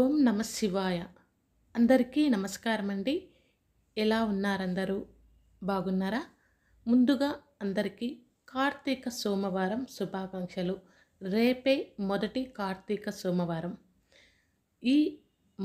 ఓం నమ శివాయ అందరికీ నమస్కారం అండి ఎలా ఉన్నారందరూ బాగున్నారా ముందుగా అందరికీ కార్తీక సోమవారం శుభాకాంక్షలు రేపే మొదటి కార్తీక సోమవారం ఈ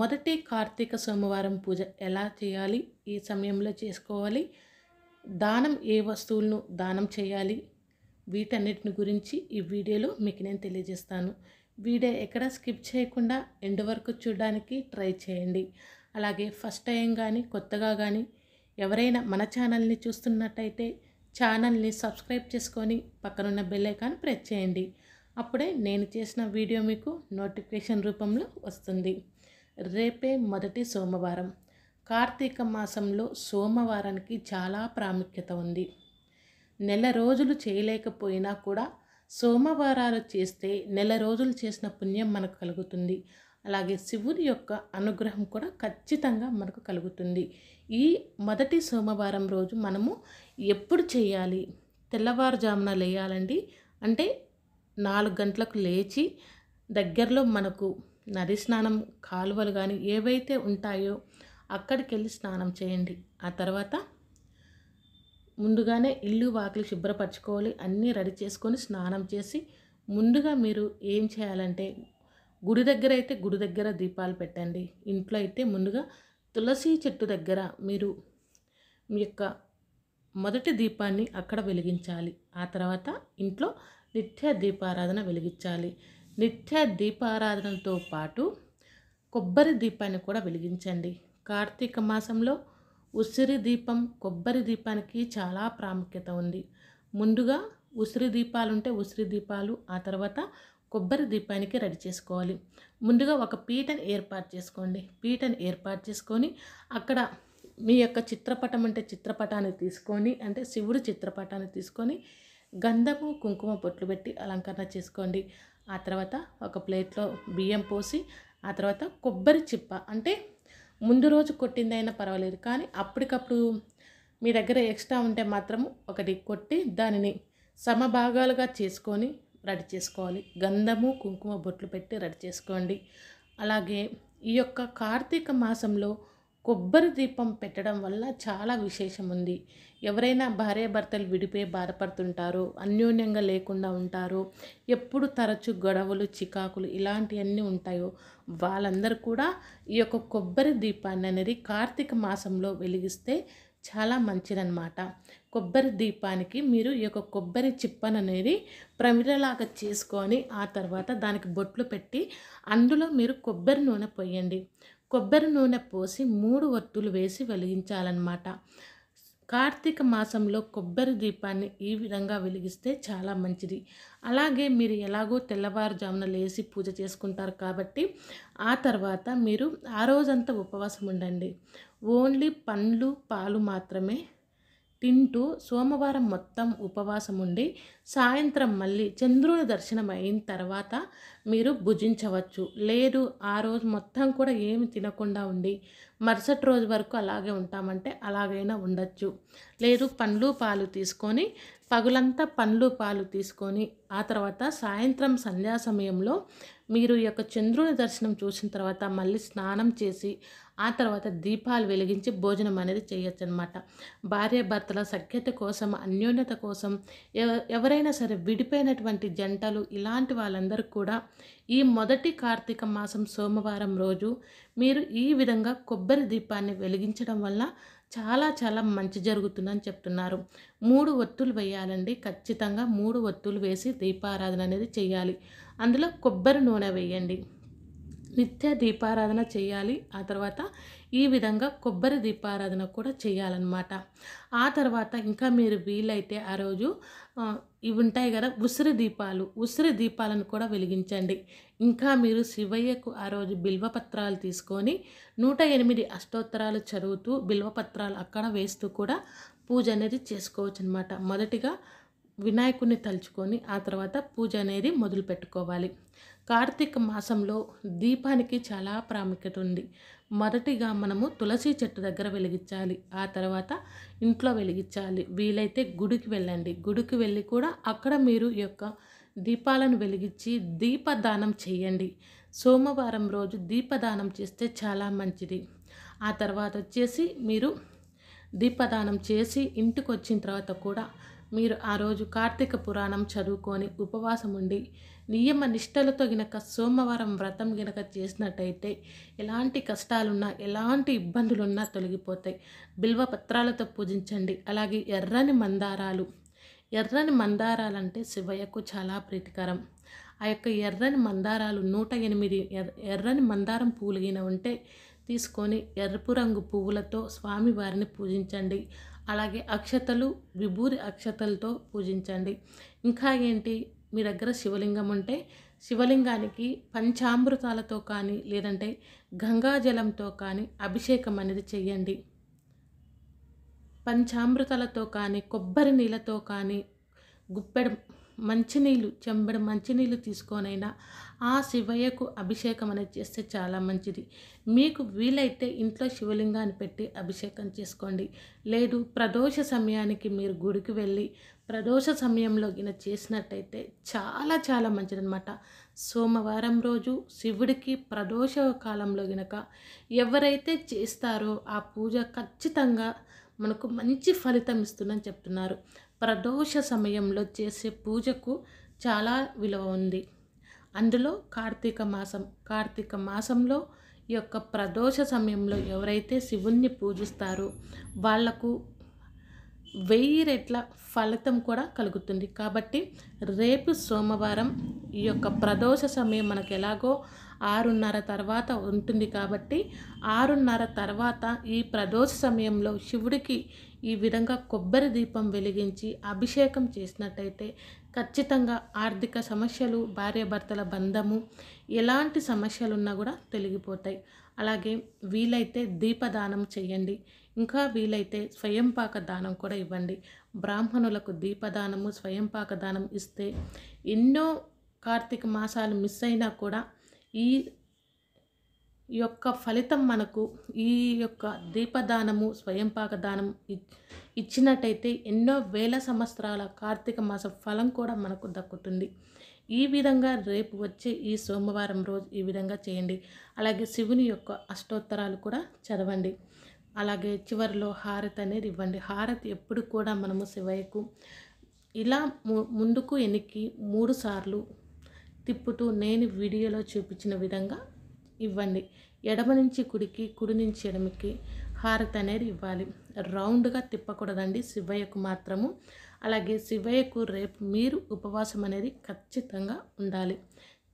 మొదటి కార్తీక సోమవారం పూజ ఎలా చేయాలి ఏ సమయంలో చేసుకోవాలి దానం ఏ వస్తువులను దానం చేయాలి వీటన్నిటిని గురించి ఈ వీడియోలో మీకు నేను తెలియజేస్తాను వీడియో ఎక్కడ స్కిప్ చేయకుండా ఎండ్ వరకు చూడడానికి ట్రై చేయండి అలాగే ఫస్ట్ టైం కానీ కొత్తగా కానీ ఎవరైనా మన ఛానల్ని చూస్తున్నట్టయితే ఛానల్ని సబ్స్క్రైబ్ చేసుకొని పక్కనున్న బెల్లైకాన్ ప్రెస్ చేయండి అప్పుడే నేను చేసిన వీడియో మీకు నోటిఫికేషన్ రూపంలో వస్తుంది రేపే మొదటి సోమవారం కార్తీక మాసంలో సోమవారానికి చాలా ప్రాముఖ్యత ఉంది నెల రోజులు చేయలేకపోయినా కూడా సోమవారాలు చేస్తే నెల రోజులు చేసిన పుణ్యం మనకు కలుగుతుంది అలాగే శివుని యొక్క అనుగ్రహం కూడా ఖచ్చితంగా మనకు కలుగుతుంది ఈ మొదటి సోమవారం రోజు మనము ఎప్పుడు చేయాలి తెల్లవారుజామున లేయాలండి అంటే నాలుగు గంటలకు లేచి దగ్గరలో మనకు నది స్నానం కాలువలు కానీ ఏవైతే ఉంటాయో అక్కడికి వెళ్ళి స్నానం చేయండి ఆ తర్వాత ముందుగానే ఇల్లు వాకిలి శుభ్రపరచుకోవాలి అన్నీ రెడీ చేసుకొని స్నానం చేసి ముందుగా మీరు ఏం చేయాలంటే గుడి దగ్గర అయితే గుడి దగ్గర దీపాలు పెట్టండి ఇంట్లో అయితే ముందుగా తులసి చెట్టు దగ్గర మీరు మీ యొక్క మొదటి దీపాన్ని అక్కడ వెలిగించాలి ఆ తర్వాత ఇంట్లో నిత్య దీపారాధన వెలిగించాలి నిత్య దీపారాధనతో పాటు కొబ్బరి దీపాన్ని కూడా వెలిగించండి కార్తీక మాసంలో ఉసిరి దీపం కొబ్బరి దీపానికి చాలా ప్రాముఖ్యత ఉంది ముందుగా ఉసిరి దీపాలు ఉంటే ఉసిరి దీపాలు ఆ తర్వాత కొబ్బరి దీపానికి రెడీ చేసుకోవాలి ముందుగా ఒక పీటను ఏర్పాటు చేసుకోండి పీటను ఏర్పాటు చేసుకొని అక్కడ మీ యొక్క చిత్రపటం అంటే చిత్రపటాన్ని తీసుకొని అంటే శివుడు చిత్రపటాన్ని తీసుకొని గంధము కుంకుమ పొట్లు పెట్టి అలంకరణ చేసుకోండి ఆ తర్వాత ఒక ప్లేట్లో బియ్యం పోసి ఆ తర్వాత కొబ్బరి చిప్ప అంటే ముందు రోజు కొట్టిందైనా పర్వాలేదు కానీ అప్పటికప్పుడు మీ దగ్గర ఎక్స్ట్రా ఉంటే మాత్రము ఒకటి కొట్టి దానిని సమభాగాలుగా చేసుకొని రెడీ చేసుకోవాలి గంధము కుంకుమ బొట్లు పెట్టి రెడీ చేసుకోండి అలాగే ఈ యొక్క కార్తీక మాసంలో కొబ్బరి దీపం పెట్టడం వల్ల చాలా విశేషం ఉంది ఎవరైనా భార్యాభర్తలు విడిపోయి బాధపడుతుంటారో అన్యోన్యంగా లేకుండా ఉంటారో ఎప్పుడు తరచు గొడవలు చికాకులు ఇలాంటివన్నీ ఉంటాయో వాళ్ళందరూ కూడా ఈ యొక్క కొబ్బరి దీపాన్ని అనేది కార్తీక మాసంలో వెలిగిస్తే చాలా మంచిదన్నమాట కొబ్బరి దీపానికి మీరు ఈ యొక్క కొబ్బరి చిప్పను అనేది ప్రమిడలాగా చేసుకొని ఆ తర్వాత దానికి బొట్లు పెట్టి అందులో మీరు కొబ్బరి నూనె పోయండి కొబ్బరి నూనె పోసి మూడు ఒత్తులు వేసి వెలిగించాలన్నమాట కార్తీక మాసంలో కొబ్బరి దీపాన్ని ఈ విధంగా వెలిగిస్తే చాలా మంచిది అలాగే మీరు ఎలాగో తెల్లవారుజామున లేచి పూజ చేసుకుంటారు కాబట్టి ఆ తర్వాత మీరు ఆ రోజంతా ఉపవాసం ఉండండి ఓన్లీ పండ్లు పాలు మాత్రమే తింటూ సోమవారం మొత్తం ఉపవాసం ఉండి సాయంత్రం మళ్ళీ చంద్రుని దర్శనం అయిన తర్వాత మీరు భుజించవచ్చు లేదు ఆ రోజు మొత్తం కూడా ఏమి తినకుండా ఉండి మరుసటి రోజు వరకు అలాగే ఉంటామంటే అలాగైనా ఉండొచ్చు లేదు పండ్లు పాలు తీసుకొని పగులంతా పండ్లు పాలు తీసుకొని ఆ తర్వాత సాయంత్రం సంధ్యా సమయంలో మీరు ఈ యొక్క చంద్రుని దర్శనం చూసిన తర్వాత మళ్ళీ స్నానం చేసి ఆ తర్వాత దీపాలు వెలిగించి భోజనం అనేది చేయొచ్చు అనమాట భార్యాభర్తల సఖ్యత కోసం అన్యోన్యత కోసం ఎవరైనా సరే విడిపోయినటువంటి జంటలు ఇలాంటి వాళ్ళందరూ కూడా ఈ మొదటి కార్తీక మాసం సోమవారం రోజు మీరు ఈ విధంగా కొబ్బరి దీపాన్ని వెలిగించడం వల్ల చాలా చాలా మంచి జరుగుతుందని చెప్తున్నారు మూడు ఒత్తులు వేయాలండి ఖచ్చితంగా మూడు ఒత్తులు వేసి దీపారాధన అనేది చేయాలి అందులో కొబ్బరి నూనె వేయండి నిత్య దీపారాధన చేయాలి ఆ తర్వాత ఈ విధంగా కొబ్బరి దీపారాధన కూడా చేయాలన్నమాట ఆ తర్వాత ఇంకా మీరు వీలైతే ఆ రోజు ఇవి ఉంటాయి కదా ఉసిరి దీపాలు ఉసిరి దీపాలను కూడా వెలిగించండి ఇంకా మీరు శివయ్యకు ఆ రోజు బిల్వపత్రాలు తీసుకొని నూట ఎనిమిది అష్టోత్తరాలు చదువుతూ బిల్వపత్రాలు అక్కడ వేస్తూ కూడా పూజ అనేది చేసుకోవచ్చు అనమాట మొదటిగా వినాయకుడిని తలుచుకొని ఆ తర్వాత పూజ అనేది మొదలు పెట్టుకోవాలి కార్తీక మాసంలో దీపానికి చాలా ప్రాముఖ్యత ఉంది మొదటిగా మనము తులసి చెట్టు దగ్గర వెలిగించాలి ఆ తర్వాత ఇంట్లో వెలిగించాలి వీలైతే గుడికి వెళ్ళండి గుడికి వెళ్ళి కూడా అక్కడ మీరు యొక్క దీపాలను వెలిగించి దీపదానం చేయండి సోమవారం రోజు దీపదానం చేస్తే చాలా మంచిది ఆ తర్వాత వచ్చేసి మీరు దీపదానం చేసి ఇంటికి వచ్చిన తర్వాత కూడా మీరు ఆ రోజు కార్తీక పురాణం చదువుకొని ఉపవాసం ఉండి నియమ నిష్టలతో గినక సోమవారం వ్రతం గినక చేసినట్టయితే ఎలాంటి కష్టాలున్నా ఎలాంటి ఇబ్బందులున్నా తొలగిపోతాయి బిల్వ పత్రాలతో పూజించండి అలాగే ఎర్రని మందారాలు ఎర్రని మందారాలంటే శివయ్యకు చాలా ప్రీతికరం ఆ యొక్క ఎర్రని మందారాలు నూట ఎనిమిది ఎర్రని మందారం పూలుగిన ఉంటే తీసుకొని ఎర్రపు రంగు పువ్వులతో స్వామివారిని పూజించండి అలాగే అక్షతలు విభూరి అక్షతలతో పూజించండి ఇంకా ఏంటి మీ దగ్గర శివలింగం ఉంటే శివలింగానికి పంచామృతాలతో కానీ లేదంటే గంగాజలంతో కానీ అభిషేకం అనేది చేయండి పంచామృతాలతో కానీ కొబ్బరి నీళ్ళతో కానీ గుప్పెడ మంచినీళ్ళు చెంబడి మంచినీళ్ళు తీసుకొనైనా ఆ శివయ్యకు అభిషేకం అనేది చేస్తే చాలా మంచిది మీకు వీలైతే ఇంట్లో శివలింగాన్ని పెట్టి అభిషేకం చేసుకోండి లేదు ప్రదోష సమయానికి మీరు గుడికి వెళ్ళి ప్రదోష సమయంలో గిన చేసినట్టయితే చాలా చాలా మంచిదనమాట సోమవారం రోజు శివుడికి ప్రదోష కాలంలో గినక ఎవరైతే చేస్తారో ఆ పూజ ఖచ్చితంగా మనకు మంచి ఫలితం ఇస్తుందని చెప్తున్నారు ప్రదోష సమయంలో చేసే పూజకు చాలా విలువ ఉంది అందులో కార్తీక మాసం కార్తీక మాసంలో ఈ యొక్క ప్రదోష సమయంలో ఎవరైతే శివుణ్ణి పూజిస్తారో వాళ్లకు వెయ్యి రెట్ల ఫలితం కూడా కలుగుతుంది కాబట్టి రేపు సోమవారం ఈ యొక్క ప్రదోష సమయం మనకు ఎలాగో ఆరున్నర తర్వాత ఉంటుంది కాబట్టి ఆరున్నర తర్వాత ఈ ప్రదోష సమయంలో శివుడికి ఈ విధంగా కొబ్బరి దీపం వెలిగించి అభిషేకం చేసినట్టయితే ఖచ్చితంగా ఆర్థిక సమస్యలు భార్యాభర్తల బంధము ఎలాంటి సమస్యలున్నా కూడా తొలగిపోతాయి అలాగే వీలైతే దీపదానం చేయండి ఇంకా వీలైతే స్వయంపాక దానం కూడా ఇవ్వండి బ్రాహ్మణులకు దీపదానము స్వయంపాక దానం ఇస్తే ఎన్నో కార్తీక మాసాలు మిస్ అయినా కూడా ఈ యొక్క ఫలితం మనకు ఈ యొక్క దీపదానము స్వయంపాక దానం ఇచ్చినట్టయితే ఎన్నో వేల సంవత్సరాల కార్తీక మాసం ఫలం కూడా మనకు దక్కుతుంది ఈ విధంగా రేపు వచ్చే ఈ సోమవారం రోజు ఈ విధంగా చేయండి అలాగే శివుని యొక్క అష్టోత్తరాలు కూడా చదవండి అలాగే చివరిలో హారతి అనేది ఇవ్వండి హారతి ఎప్పుడు కూడా మనము శివయ్యకు ఇలా ముందుకు ఎనికి మూడు సార్లు తిప్పుతూ నేను వీడియోలో చూపించిన విధంగా ఇవ్వండి ఎడమ నుంచి కుడికి కుడి నుంచి ఎడమికి హారతి అనేది ఇవ్వాలి రౌండ్గా తిప్పకూడదండి శివయ్యకు మాత్రము అలాగే శివయ్యకు రేపు మీరు ఉపవాసం అనేది ఖచ్చితంగా ఉండాలి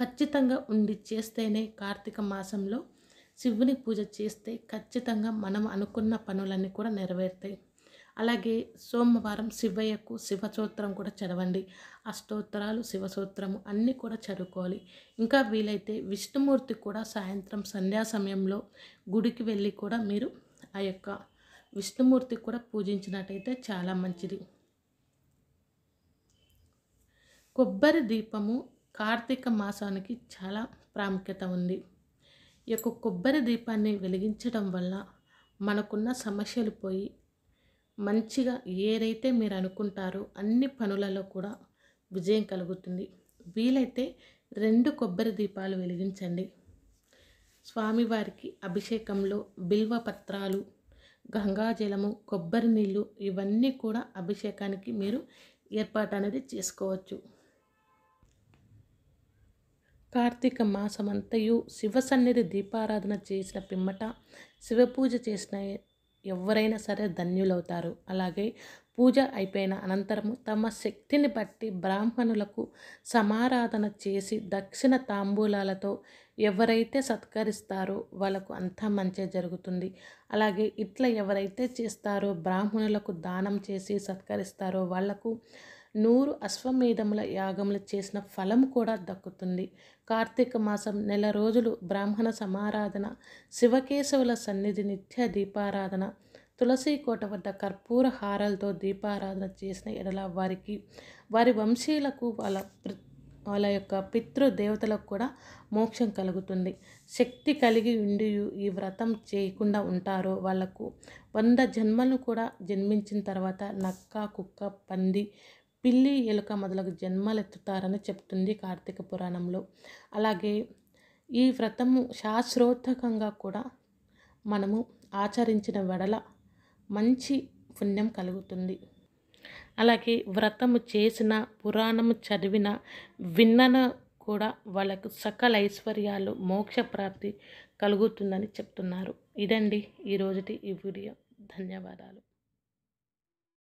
ఖచ్చితంగా ఉండి చేస్తేనే కార్తీక మాసంలో శివుని పూజ చేస్తే ఖచ్చితంగా మనం అనుకున్న పనులన్నీ కూడా నెరవేరుతాయి అలాగే సోమవారం శివయ్యకు శివసూత్రం కూడా చదవండి అష్టోత్తరాలు శివసూత్రము అన్నీ కూడా చదువుకోవాలి ఇంకా వీలైతే విష్ణుమూర్తి కూడా సాయంత్రం సంధ్యా సమయంలో గుడికి వెళ్ళి కూడా మీరు ఆ యొక్క విష్ణుమూర్తి కూడా పూజించినట్టయితే చాలా మంచిది కొబ్బరి దీపము కార్తీక మాసానికి చాలా ప్రాముఖ్యత ఉంది ఈ యొక్క కొబ్బరి దీపాన్ని వెలిగించడం వల్ల మనకున్న సమస్యలు పోయి మంచిగా ఏదైతే మీరు అనుకుంటారో అన్ని పనులలో కూడా విజయం కలుగుతుంది వీలైతే రెండు కొబ్బరి దీపాలు వెలిగించండి స్వామివారికి అభిషేకంలో బిల్వ పత్రాలు గంగాజలము కొబ్బరి నీళ్ళు ఇవన్నీ కూడా అభిషేకానికి మీరు ఏర్పాటు అనేది చేసుకోవచ్చు కార్తీక మాసమంతయు శివ సన్నిధి దీపారాధన చేసిన పిమ్మట శివపూజ చేసిన ఎవరైనా సరే ధన్యులవుతారు అలాగే పూజ అయిపోయిన అనంతరము తమ శక్తిని బట్టి బ్రాహ్మణులకు సమారాధన చేసి దక్షిణ తాంబూలాలతో ఎవరైతే సత్కరిస్తారో వాళ్ళకు అంతా మంచి జరుగుతుంది అలాగే ఇట్లా ఎవరైతే చేస్తారో బ్రాహ్మణులకు దానం చేసి సత్కరిస్తారో వాళ్లకు నూరు అశ్వమేధముల యాగములు చేసిన ఫలం కూడా దక్కుతుంది కార్తీక మాసం నెల రోజులు బ్రాహ్మణ సమారాధన శివకేశవుల సన్నిధి నిత్య దీపారాధన తులసి కోట వద్ద కర్పూర హారాలతో దీపారాధన చేసిన ఎడల వారికి వారి వంశీయులకు వాళ్ళ వాళ్ళ యొక్క పితృదేవతలకు కూడా మోక్షం కలుగుతుంది శక్తి కలిగి ఉండి ఈ వ్రతం చేయకుండా ఉంటారో వాళ్లకు వంద జన్మలు కూడా జన్మించిన తర్వాత నక్క కుక్క పంది పిల్లి ఎలుక మొదలగు జన్మలెత్తుతారని చెప్తుంది కార్తీక పురాణంలో అలాగే ఈ వ్రతము శాస్త్రోత్తకంగా కూడా మనము ఆచరించిన వెడల మంచి పుణ్యం కలుగుతుంది అలాగే వ్రతము చేసిన పురాణము చదివిన విన్నన కూడా వాళ్ళకు సకల ఐశ్వర్యాలు మోక్ష ప్రాప్తి కలుగుతుందని చెప్తున్నారు ఇదండి ఈరోజుటి ఈ వీడియో ధన్యవాదాలు